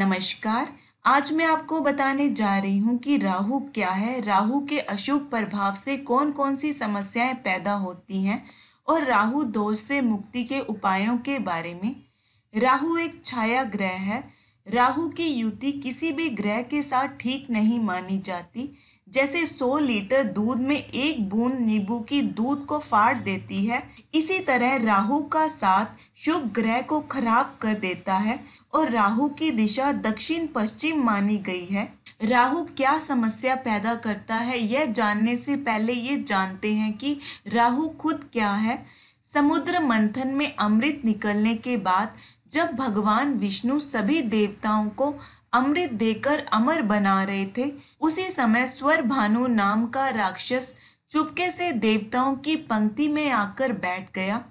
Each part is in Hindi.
नमस्कार आज मैं आपको बताने जा रही हूं कि राहु क्या है राहु के अशुभ प्रभाव से कौन कौन सी समस्याएं पैदा होती हैं और राहु दोष से मुक्ति के उपायों के बारे में राहु एक छाया ग्रह है राहु की युति किसी भी ग्रह के साथ ठीक नहीं मानी जाती जैसे 100 लीटर दूध में एक बूंद नींबू की दूध को फाड़ देती है इसी तरह राहु का साथ शुभ ग्रह को खराब कर देता है और राहु की दिशा दक्षिण पश्चिम मानी गई है राहु क्या समस्या पैदा करता है यह जानने से पहले ये जानते हैं कि राहु खुद क्या है समुद्र मंथन में अमृत निकलने के बाद जब भगवान विष्णु सभी देवताओं को अमृत देकर अमर बना रहे थे उसी समय स्वर भानु नाम का राक्षस चुपके से देवताओं की पंक्ति में आकर बैठ गया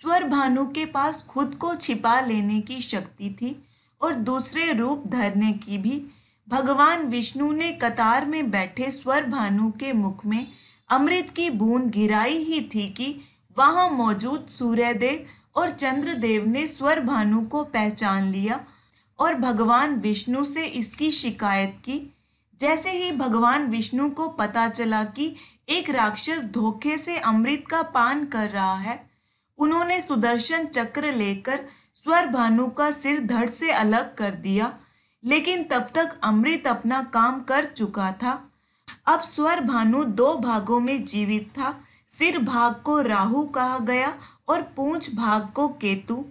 स्वर भानु के पास खुद को छिपा लेने की शक्ति थी और दूसरे रूप धरने की भी भगवान विष्णु ने कतार में बैठे स्वर भानु के मुख में अमृत की बूंद गिराई ही थी कि वहाँ मौजूद सूर्यदेव और चंद्रदेव ने स्वर भानु को पहचान लिया और भगवान विष्णु से इसकी शिकायत की जैसे ही भगवान विष्णु को पता चला कि एक राक्षस धोखे से अमृत का पान कर रहा है उन्होंने सुदर्शन चक्र लेकर स्वर भानु का सिर धड़ से अलग कर दिया लेकिन तब तक अमृत अपना काम कर चुका था अब स्वर भानु दो भागों में जीवित था सिर भाग को राहु कहा गया और पूंछ भाग को केतु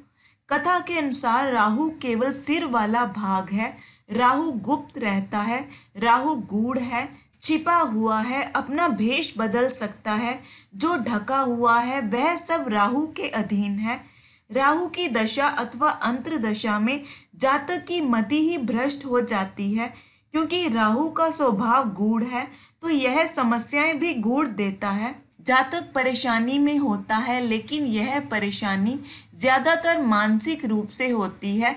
कथा के अनुसार राहु केवल सिर वाला भाग है राहु गुप्त रहता है राहु गूढ़ है छिपा हुआ है अपना भेष बदल सकता है जो ढका हुआ है वह सब राहु के अधीन है राहु की दशा अथवा दशा में जातक की मति ही भ्रष्ट हो जाती है क्योंकि राहु का स्वभाव गूढ़ है तो यह समस्याएं भी गूढ़ देता है जातक परेशानी में होता है लेकिन यह परेशानी ज़्यादातर मानसिक रूप से होती है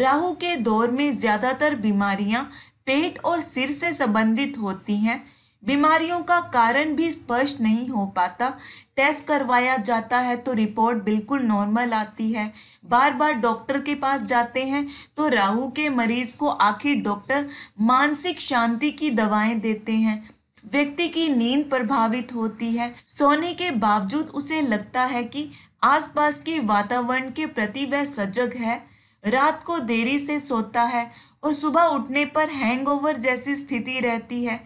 राहु के दौर में ज़्यादातर बीमारियां पेट और सिर से संबंधित होती हैं बीमारियों का कारण भी स्पष्ट नहीं हो पाता टेस्ट करवाया जाता है तो रिपोर्ट बिल्कुल नॉर्मल आती है बार बार डॉक्टर के पास जाते हैं तो राहु के मरीज को आखिर डॉक्टर मानसिक शांति की दवाएं देते हैं व्यक्ति की नींद प्रभावित होती है सोने के बावजूद उसे लगता है कि आसपास के वातावरण के प्रति वह सजग है रात को देरी से सोता है और सुबह उठने पर हैंगओवर जैसी स्थिति रहती है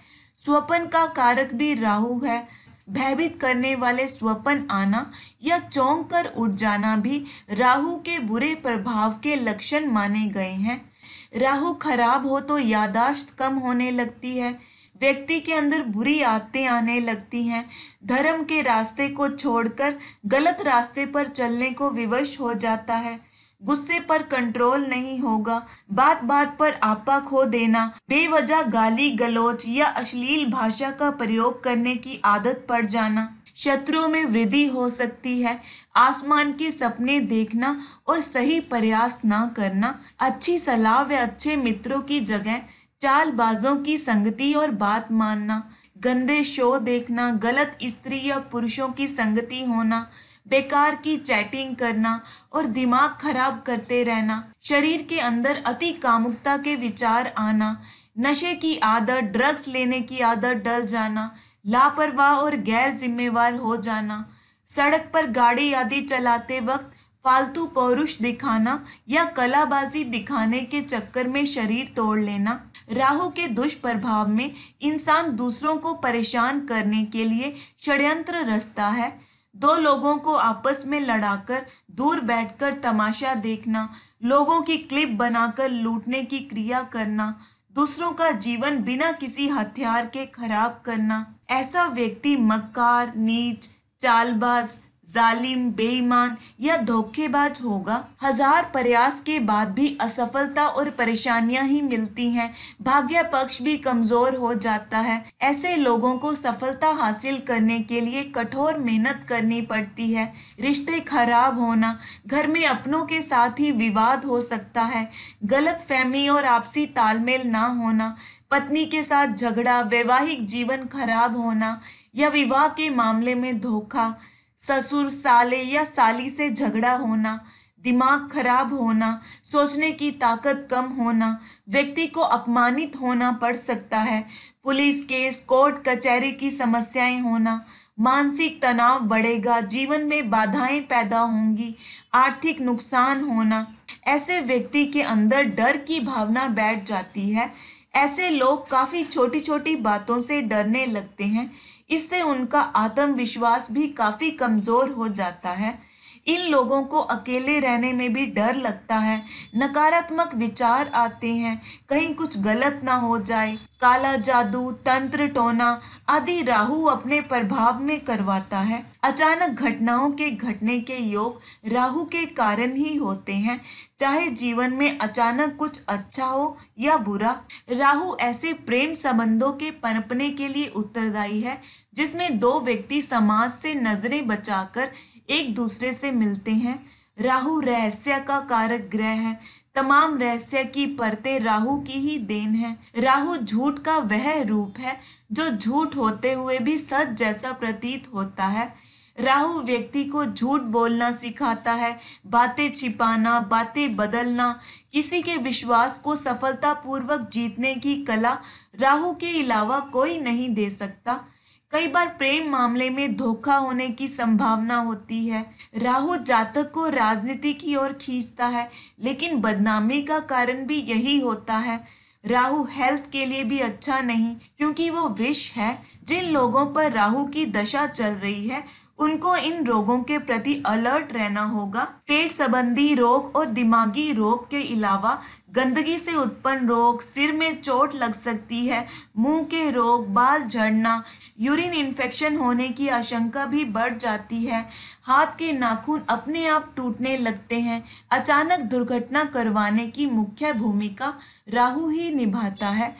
स्वपन का कारक भी राहु है भयभीत करने वाले स्वपन आना या चौंक कर उठ जाना भी राहु के बुरे प्रभाव के लक्षण माने गए हैं राहु खराब हो तो यादाश्त कम होने लगती है व्यक्ति के अंदर बुरी आदतें आने लगती हैं धर्म के रास्ते को छोड़कर गलत रास्ते पर चलने को विवश हो जाता है गुस्से पर कंट्रोल नहीं होगा बात बात पर आपा खो देना बेवजह गाली गलोच या अश्लील भाषा का प्रयोग करने की आदत पड़ जाना शत्रुओं में वृद्धि हो सकती है आसमान के सपने देखना और सही प्रयास ना करना अच्छी सलाह व अच्छे मित्रों की जगह चालबाजों की संगति और बात मानना गंदे शो देखना गलत स्त्री या पुरुषों की संगति होना बेकार की चैटिंग करना और दिमाग खराब करते रहना शरीर के अंदर अति कामुकता के विचार आना नशे की आदत ड्रग्स लेने की आदत डल जाना लापरवाह और गैर जिम्मेवार हो जाना सड़क पर गाड़ी आदि चलाते वक्त फालतू पौरुष दिखाना या कलाबाजी दिखाने के चक्कर में शरीर तोड़ लेना राहु के दुष्प्रभाव में इंसान दूसरों को परेशान करने के लिए षड्यंत्र रचता है दो लोगों को आपस में लड़ाकर दूर बैठकर तमाशा देखना लोगों की क्लिप बनाकर लूटने की क्रिया करना दूसरों का जीवन बिना किसी हथियार के खराब करना ऐसा व्यक्ति मक्कार नीच चालबाज जालिम बेईमान या धोखेबाज होगा हजार प्रयास के बाद भी असफलता और परेशानियां ही मिलती हैं भाग्य पक्ष भी कमजोर हो जाता है ऐसे लोगों को सफलता हासिल करने के लिए कठोर मेहनत करनी पड़ती है रिश्ते खराब होना घर में अपनों के साथ ही विवाद हो सकता है गलत फहमी और आपसी तालमेल ना होना पत्नी के साथ झगड़ा वैवाहिक जीवन खराब होना या विवाह के मामले में धोखा ससुर साले या साली से झगड़ा होना दिमाग खराब होना सोचने की ताकत कम होना व्यक्ति को अपमानित होना पड़ सकता है पुलिस केस कोर्ट कचहरी की समस्याएं होना मानसिक तनाव बढ़ेगा जीवन में बाधाएं पैदा होंगी आर्थिक नुकसान होना ऐसे व्यक्ति के अंदर डर की भावना बैठ जाती है ऐसे लोग काफ़ी छोटी छोटी बातों से डरने लगते हैं इससे उनका आत्मविश्वास भी काफ़ी कमज़ोर हो जाता है इन लोगों को अकेले रहने में भी डर लगता है नकारात्मक विचार आते हैं कहीं कुछ गलत ना हो जाए काला जादू तंत्र टोना आदि राहु अपने प्रभाव में करवाता है अचानक घटनाओं के घटने के योग राहु के कारण ही होते हैं चाहे जीवन में अचानक कुछ अच्छा हो या बुरा राहु ऐसे प्रेम संबंधों के पनपने के लिए उत्तरदायी है जिसमें दो व्यक्ति समाज से नजरें बचाकर एक दूसरे से मिलते हैं राहु रहस्य का कारक ग्रह है तमाम रहस्य की परतें राहु की ही देन है राहु झूठ का वह रूप है जो झूठ होते हुए भी सच जैसा प्रतीत होता है राहु व्यक्ति को झूठ बोलना सिखाता है बातें छिपाना बातें बदलना किसी के विश्वास को सफलतापूर्वक जीतने की कला राहु के अलावा कोई नहीं दे सकता कई बार प्रेम मामले में धोखा होने की संभावना होती है राहु जातक को राजनीति की ओर खींचता है लेकिन बदनामी का कारण भी यही होता है राहु हेल्थ के लिए भी अच्छा नहीं क्योंकि वो विष है जिन लोगों पर राहु की दशा चल रही है उनको इन रोगों के प्रति अलर्ट रहना होगा पेट संबंधी रोग और दिमागी रोग के अलावा गंदगी से उत्पन्न रोग सिर में चोट लग सकती है मुंह के रोग बाल झड़ना यूरिन इन्फेक्शन होने की आशंका भी बढ़ जाती है हाथ के नाखून अपने आप टूटने लगते हैं अचानक दुर्घटना करवाने की मुख्य भूमिका राहु ही निभाता है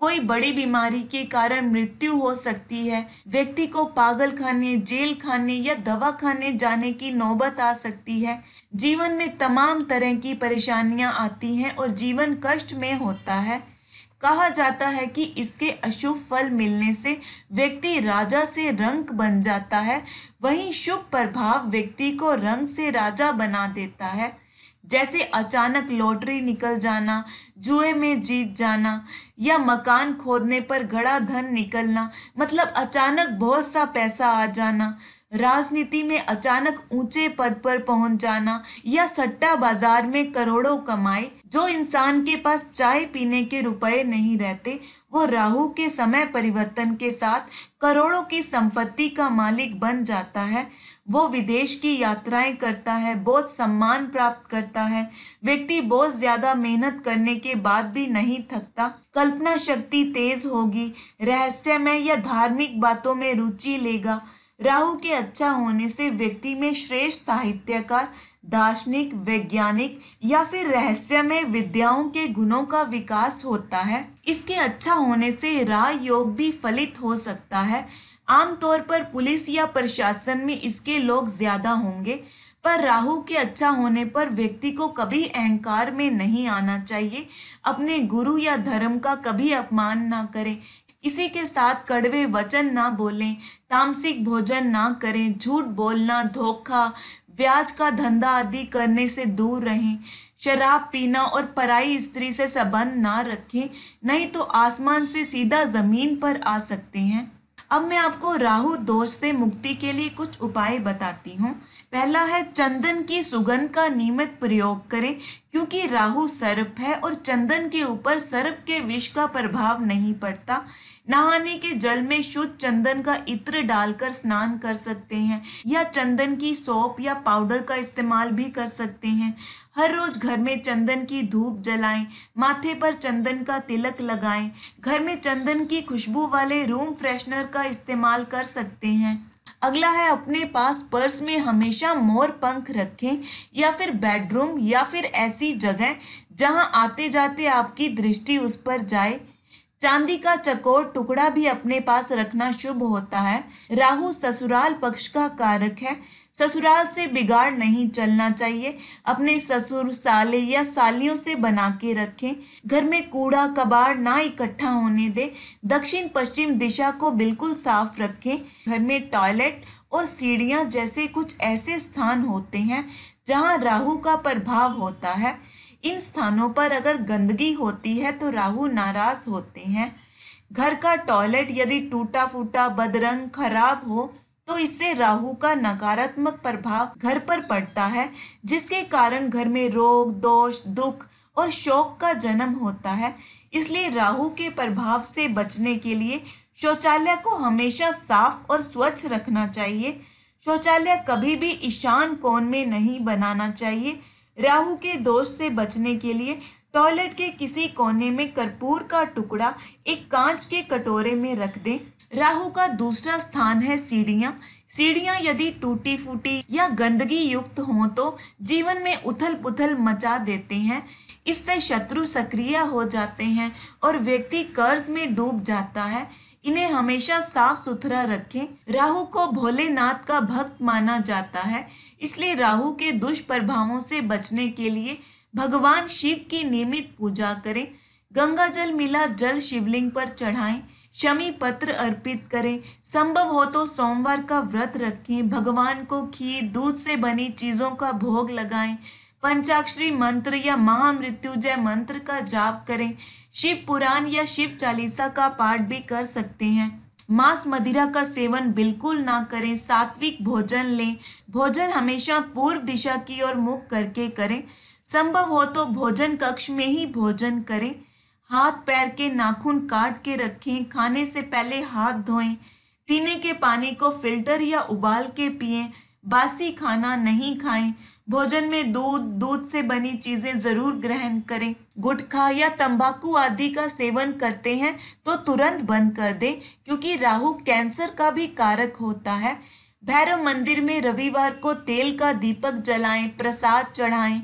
कोई बड़ी बीमारी के कारण मृत्यु हो सकती है व्यक्ति को पागल खाने जेल खाने या दवा खाने जाने की नौबत आ सकती है जीवन में तमाम तरह की परेशानियां आती हैं और जीवन कष्ट में होता है कहा जाता है कि इसके अशुभ फल मिलने से व्यक्ति राजा से रंग बन जाता है वहीं शुभ प्रभाव व्यक्ति को रंग से राजा बना देता है जैसे अचानक लॉटरी निकल जाना जुए में जीत जाना या मकान खोदने पर घड़ा धन निकलना मतलब अचानक बहुत सा पैसा आ जाना राजनीति में अचानक ऊंचे पद पर पहुंच जाना या सट्टा बाजार में करोड़ों कमाए जो इंसान के पास चाय पीने के रुपए नहीं रहते वो राहु के समय परिवर्तन के साथ करोड़ों की संपत्ति का मालिक बन जाता है वो विदेश की यात्राएं करता है बहुत सम्मान प्राप्त करता है व्यक्ति बहुत ज़्यादा मेहनत करने के बाद भी नहीं थकता कल्पना शक्ति तेज होगी रहस्यमय या धार्मिक बातों में रुचि लेगा राहु के अच्छा होने से व्यक्ति में श्रेष्ठ साहित्यकार दार्शनिक वैज्ञानिक या फिर रहस्यमय विद्याओं के गुणों का विकास होता है इसके अच्छा होने से राह योग भी फलित हो सकता है आमतौर पर पुलिस या प्रशासन में इसके लोग ज़्यादा होंगे पर राहु के अच्छा होने पर व्यक्ति को कभी अहंकार में नहीं आना चाहिए अपने गुरु या धर्म का कभी अपमान ना करें किसी के साथ कड़वे वचन ना बोलें तामसिक भोजन ना करें झूठ बोलना धोखा ब्याज का धंधा आदि करने से दूर रहें शराब पीना और पराई स्त्री से संबंध ना रखें नहीं तो आसमान से सीधा ज़मीन पर आ सकते हैं अब मैं आपको राहु दोष से मुक्ति के लिए कुछ उपाय बताती हूँ पहला है चंदन की सुगंध का नियमित प्रयोग करें क्योंकि राहु सर्प है और चंदन के ऊपर सर्प के विष का प्रभाव नहीं पड़ता नहाने के जल में शुद्ध चंदन का इत्र डालकर स्नान कर सकते हैं या चंदन की सोप या पाउडर का इस्तेमाल भी कर सकते हैं हर रोज घर में चंदन की धूप जलाएं माथे पर चंदन का तिलक लगाएं घर में चंदन की खुशबू वाले रूम फ्रेशनर का इस्तेमाल कर सकते हैं अगला है अपने पास पर्स में हमेशा मोर पंख रखें या फिर बेडरूम या फिर ऐसी जगह जहां आते जाते आपकी दृष्टि उस पर जाए चांदी का चकोर टुकड़ा भी अपने पास रखना शुभ होता है राहु ससुराल पक्ष का कारक है ससुराल से बिगाड़ नहीं चलना चाहिए अपने ससुर साले या सालियों से बना के रखें घर में कूड़ा कबाड़ ना इकट्ठा होने दे दक्षिण पश्चिम दिशा को बिल्कुल साफ रखें घर में टॉयलेट और सीढ़ियां जैसे कुछ ऐसे स्थान होते हैं जहाँ राहु का प्रभाव होता है इन स्थानों पर अगर गंदगी होती है तो राहु नाराज होते हैं घर का टॉयलेट यदि टूटा फूटा बदरंग खराब हो तो इससे राहु का नकारात्मक प्रभाव घर पर पड़ता है जिसके कारण घर में रोग दोष दुख और शोक का जन्म होता है इसलिए राहु के प्रभाव से बचने के लिए शौचालय को हमेशा साफ और स्वच्छ रखना चाहिए शौचालय कभी भी ईशान कोण में नहीं बनाना चाहिए राहु के दोष से बचने के लिए टॉयलेट के किसी कोने में कर्पूर का टुकड़ा एक कांच के कटोरे में रख दें राहु का दूसरा स्थान है सीढ़ियाँ सीढ़ियाँ यदि टूटी फूटी या गंदगी युक्त हों तो जीवन में उथल पुथल मचा देते हैं इससे शत्रु सक्रिय हो जाते हैं और व्यक्ति कर्ज में डूब जाता है इन्हें हमेशा साफ सुथरा रखें राहु को भोलेनाथ का भक्त माना जाता है इसलिए राहु के दुष्प्रभावों से बचने के लिए भगवान शिव की नियमित पूजा करें गंगा जल मिला जल शिवलिंग पर चढ़ाएं शमी पत्र अर्पित करें संभव हो तो सोमवार का व्रत रखें भगवान को खीर दूध से बनी चीज़ों का भोग लगाएं पंचाक्षरी मंत्र या महामृत्युजय मंत्र का जाप करें शिव पुराण या शिव चालीसा का पाठ भी कर सकते हैं मांस मदिरा का सेवन बिल्कुल ना करें सात्विक भोजन लें भोजन हमेशा पूर्व दिशा की ओर मुख करके करें संभव हो तो भोजन कक्ष में ही भोजन करें हाथ पैर के नाखून काट के रखें खाने से पहले हाथ धोएं पीने के पानी को फिल्टर या उबाल के पिएं बासी खाना नहीं खाएं भोजन में दूध दूध से बनी चीजें जरूर ग्रहण करें गुटखा या तंबाकू आदि का सेवन करते हैं तो तुरंत बंद कर दें क्योंकि राहु कैंसर का भी कारक होता है भैरव मंदिर में रविवार को तेल का दीपक जलाएं प्रसाद चढ़ाएं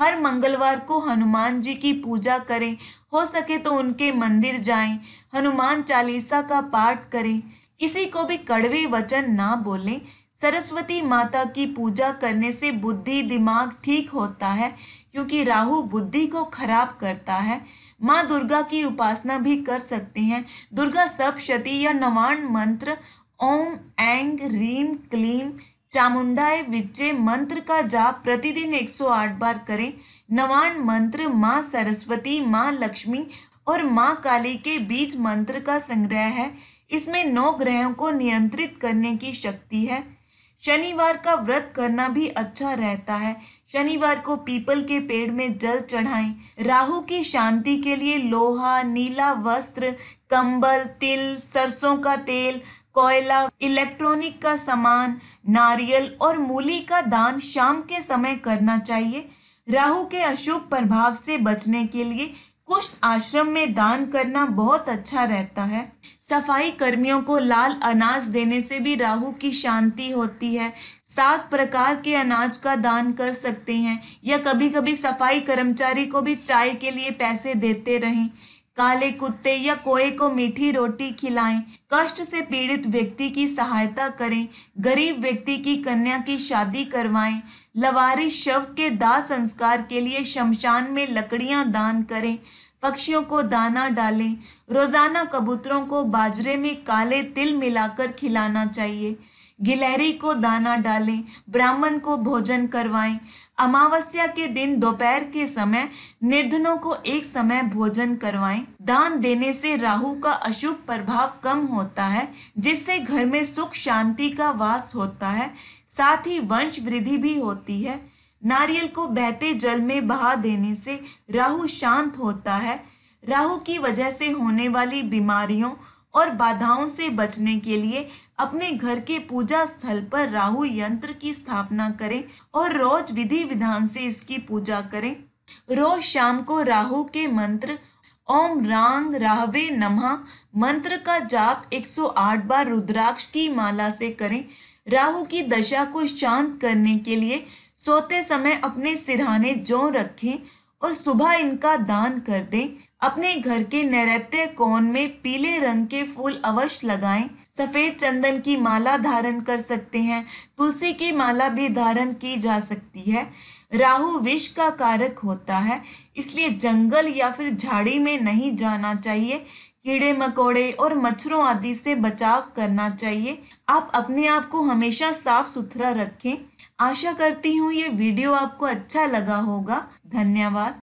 हर मंगलवार को हनुमान जी की पूजा करें हो सके तो उनके मंदिर जाएं हनुमान चालीसा का पाठ करें किसी को भी कड़वे वचन ना बोलें सरस्वती माता की पूजा करने से बुद्धि दिमाग ठीक होता है क्योंकि राहु बुद्धि को खराब करता है माँ दुर्गा की उपासना भी कर सकते हैं दुर्गा सप्शती या नवाण मंत्र ओम ऐंग रीम क्लीम चामुंडाए विच्चे मंत्र का जाप प्रतिदिन 108 बार करें नवान मंत्र माँ सरस्वती माँ लक्ष्मी और माँ काली के बीच मंत्र का संग्रह है इसमें नौ ग्रहों को नियंत्रित करने की शक्ति है शनिवार का व्रत करना भी अच्छा रहता है शनिवार को पीपल के पेड़ में जल चढ़ाएं राहु की शांति के लिए लोहा नीला वस्त्र कंबल तिल सरसों का तेल कोयला इलेक्ट्रॉनिक का सामान नारियल और मूली का दान शाम के समय करना चाहिए राहु के अशुभ प्रभाव से बचने के लिए कुष्ठ आश्रम में दान करना बहुत अच्छा रहता है सफाई कर्मियों को लाल अनाज देने से भी राहु की शांति होती है सात प्रकार के अनाज का दान कर सकते हैं या कभी कभी सफाई कर्मचारी को भी चाय के लिए पैसे देते रहें काले कुत्ते या कोए को मीठी रोटी खिलाएं कष्ट से पीड़ित व्यक्ति की सहायता करें गरीब व्यक्ति की कन्या की शादी करवाएं लवारी शव के दाह संस्कार के लिए शमशान में लकड़ियां दान करें पक्षियों को दाना डालें रोज़ाना कबूतरों को बाजरे में काले तिल मिलाकर खिलाना चाहिए गिलहरी को दाना डालें ब्राह्मण को भोजन करवाएं अमावस्या के दिन दोपहर के समय निर्धनों को एक समय भोजन करवाएं दान देने से राहु का अशुभ प्रभाव कम होता है जिससे घर में सुख शांति का वास होता है साथ ही वंश वृद्धि भी होती है नारियल को बहते जल में बहा देने से राहु शांत होता है राहु की वजह से होने वाली बीमारियों और बाधाओं से बचने के लिए अपने घर के पूजा स्थल पर राहु यंत्र की स्थापना करें और रोज विधि विधान से इसकी पूजा करें रोज शाम को राहु के मंत्र ओम रांग राहवे नमः मंत्र का जाप 108 बार रुद्राक्ष की माला से करें राहु की दशा को शांत करने के लिए सोते समय अपने सिरहाने जो रखें और सुबह इनका दान कर दें अपने घर के नैत्य कोण में पीले रंग के फूल अवश्य लगाएं सफेद चंदन की माला धारण कर सकते हैं तुलसी की माला भी धारण की जा सकती है राहु विष का कारक होता है इसलिए जंगल या फिर झाड़ी में नहीं जाना चाहिए कीड़े मकोड़े और मच्छरों आदि से बचाव करना चाहिए आप अपने आप को हमेशा साफ सुथरा रखें आशा करती हूँ ये वीडियो आपको अच्छा लगा होगा धन्यवाद